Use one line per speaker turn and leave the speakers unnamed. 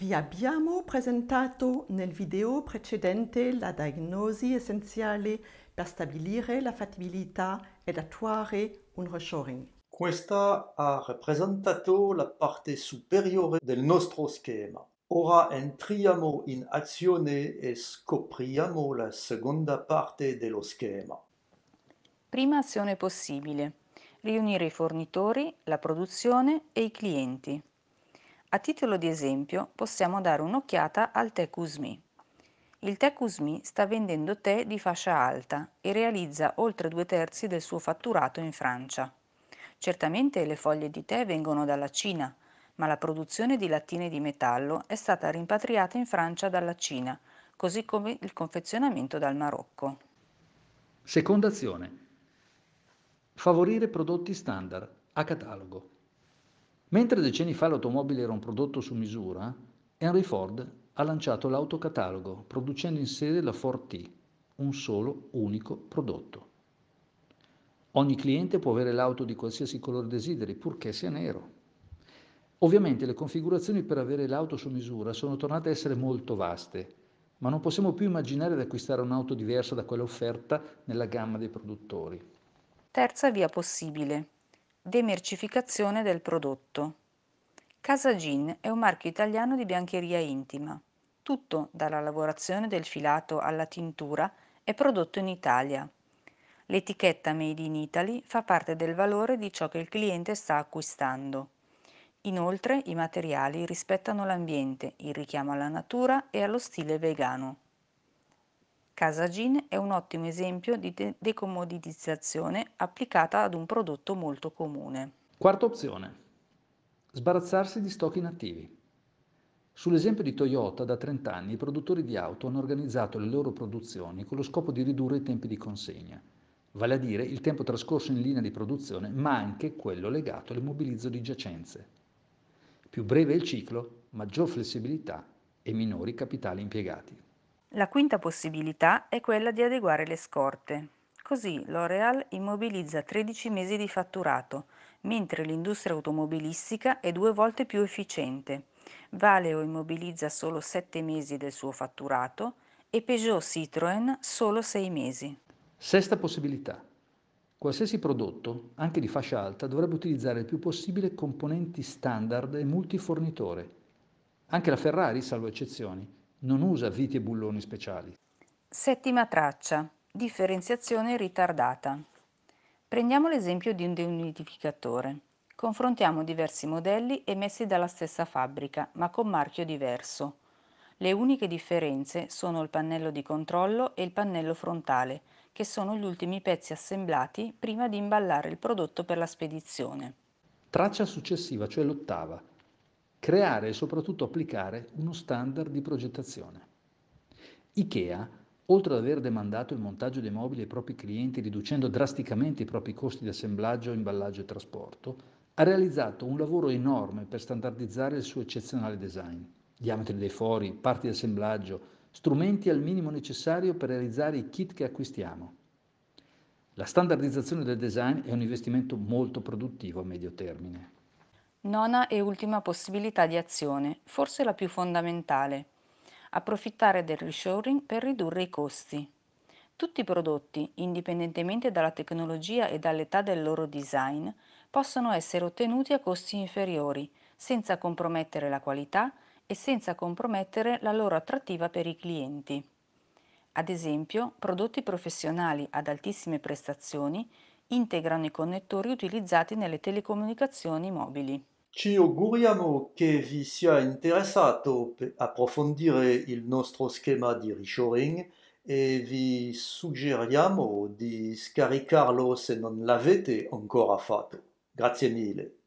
Vi abbiamo presentato nel video precedente la diagnosi essenziale per stabilire la fattibilità ed attuare un reshoring.
Questa ha rappresentato la parte superiore del nostro schema. Ora entriamo in azione e scopriamo la seconda parte dello schema.
Prima azione possibile. Riunire i fornitori, la produzione e i clienti. A titolo di esempio possiamo dare un'occhiata al tè Kuzmi. Il tè Kuzmi sta vendendo tè di fascia alta e realizza oltre due terzi del suo fatturato in Francia. Certamente le foglie di tè vengono dalla Cina, ma la produzione di lattine di metallo è stata rimpatriata in Francia dalla Cina, così come il confezionamento dal Marocco.
Seconda azione. Favorire prodotti standard a catalogo. Mentre decenni fa l'automobile era un prodotto su misura, Henry Ford ha lanciato l'autocatalogo, producendo in serie la Ford T, un solo unico prodotto. Ogni cliente può avere l'auto di qualsiasi colore desideri, purché sia nero. Ovviamente le configurazioni per avere l'auto su misura sono tornate a essere molto vaste, ma non possiamo più immaginare di acquistare un'auto diversa da quella offerta
nella gamma dei produttori. Terza via possibile, demercificazione del prodotto. Casagin è un marchio italiano di biancheria intima. Tutto, dalla lavorazione del filato alla tintura, è prodotto in Italia. L'etichetta Made in Italy fa parte del valore di ciò che il cliente sta acquistando. Inoltre i materiali rispettano l'ambiente, il richiamo alla natura e allo stile vegano. Casagin è un ottimo esempio di de- decommoditizzazione applicata ad un prodotto molto comune.
Quarta opzione. Sbarazzarsi di stock inattivi. Sull'esempio di Toyota, da 30 anni i produttori di auto hanno organizzato le loro produzioni con lo scopo di ridurre i tempi di consegna, vale a dire il tempo trascorso in linea di produzione, ma anche quello legato all'immobilizzo di giacenze. Più breve è il ciclo, maggior flessibilità e minori capitali impiegati.
La quinta possibilità è quella di adeguare le scorte. Così L'Oreal immobilizza 13 mesi di fatturato, mentre l'industria automobilistica è due volte più efficiente. Valeo immobilizza solo 7 mesi del suo fatturato e Peugeot Citroën solo 6 mesi.
Sesta possibilità. Qualsiasi prodotto, anche di fascia alta, dovrebbe utilizzare il più possibile componenti standard e multifornitore. Anche la Ferrari, salvo eccezioni, non usa viti e bulloni speciali.
Settima traccia, differenziazione ritardata. Prendiamo l'esempio di un deunidificatore. Confrontiamo diversi modelli emessi dalla stessa fabbrica, ma con marchio diverso. Le uniche differenze sono il pannello di controllo e il pannello frontale, che sono gli ultimi pezzi assemblati prima di imballare il prodotto per la spedizione.
Traccia successiva, cioè l'ottava, creare e soprattutto applicare uno standard di progettazione. IKEA, oltre ad aver demandato il montaggio dei mobili ai propri clienti riducendo drasticamente i propri costi di assemblaggio, imballaggio e trasporto, ha realizzato un lavoro enorme per standardizzare il suo eccezionale design. Diametri dei fori, parti di assemblaggio, strumenti al minimo necessario per realizzare i kit che acquistiamo. La standardizzazione del design è un investimento molto produttivo a medio termine,
Nona e ultima possibilità di azione, forse la più fondamentale. Approfittare del reshoring per ridurre i costi. Tutti i prodotti, indipendentemente dalla tecnologia e dall'età del loro design, possono essere ottenuti a costi inferiori, senza compromettere la qualità e senza compromettere la loro attrattiva per i clienti. Ad esempio, prodotti professionali ad altissime prestazioni integrano i connettori utilizzati nelle telecomunicazioni mobili.
Ci auguriamo che vi sia interessato per approfondire il nostro schema di reshoring e vi suggeriamo di scaricarlo se non l'avete ancora fatto. Grazie mille.